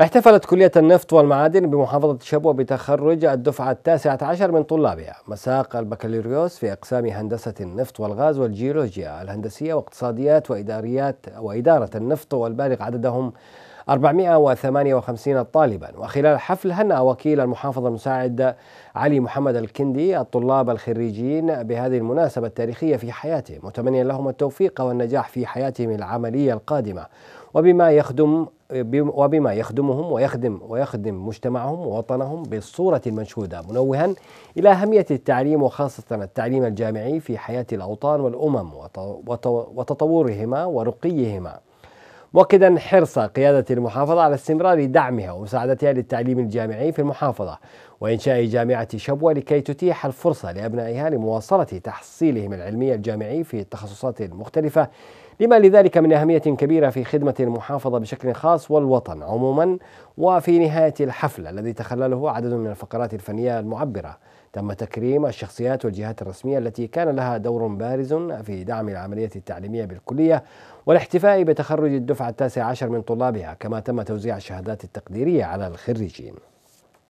احتفلت كلية النفط والمعادن بمحافظة شبوة بتخرج الدفعة التاسعة عشر من طلابها مساق البكالوريوس في أقسام هندسة النفط والغاز والجيولوجيا الهندسية واقتصاديات وإداريات وإدارة النفط والبالغ عددهم 458 طالبا وخلال الحفل هنأ وكيل المحافظة المساعد علي محمد الكندي الطلاب الخريجين بهذه المناسبة التاريخية في حياتهم متمنيا لهم التوفيق والنجاح في حياتهم العملية القادمة وبما يخدم وبما يخدمهم ويخدم ويخدم مجتمعهم ووطنهم بالصورة المنشودة منوها إلى أهمية التعليم وخاصة التعليم الجامعي في حياة الأوطان والأمم وتطورهما ورقيهما مؤكدا حرص قيادة المحافظة على استمرار دعمها ومساعدتها للتعليم الجامعي في المحافظة وإنشاء جامعة شبوة لكي تتيح الفرصة لأبنائها لمواصلة تحصيلهم العلمي الجامعي في التخصصات المختلفة لما لذلك من أهمية كبيرة في خدمة المحافظة بشكل خاص والوطن عموما وفي نهاية الحفل الذي تخلله عدد من الفقرات الفنية المعبرة تم تكريم الشخصيات والجهات الرسمية التي كان لها دور بارز في دعم العملية التعليمية بالكلية والاحتفاء بتخرج الدفعة التاسعة عشر من طلابها كما تم توزيع الشهادات التقديرية على الخريجين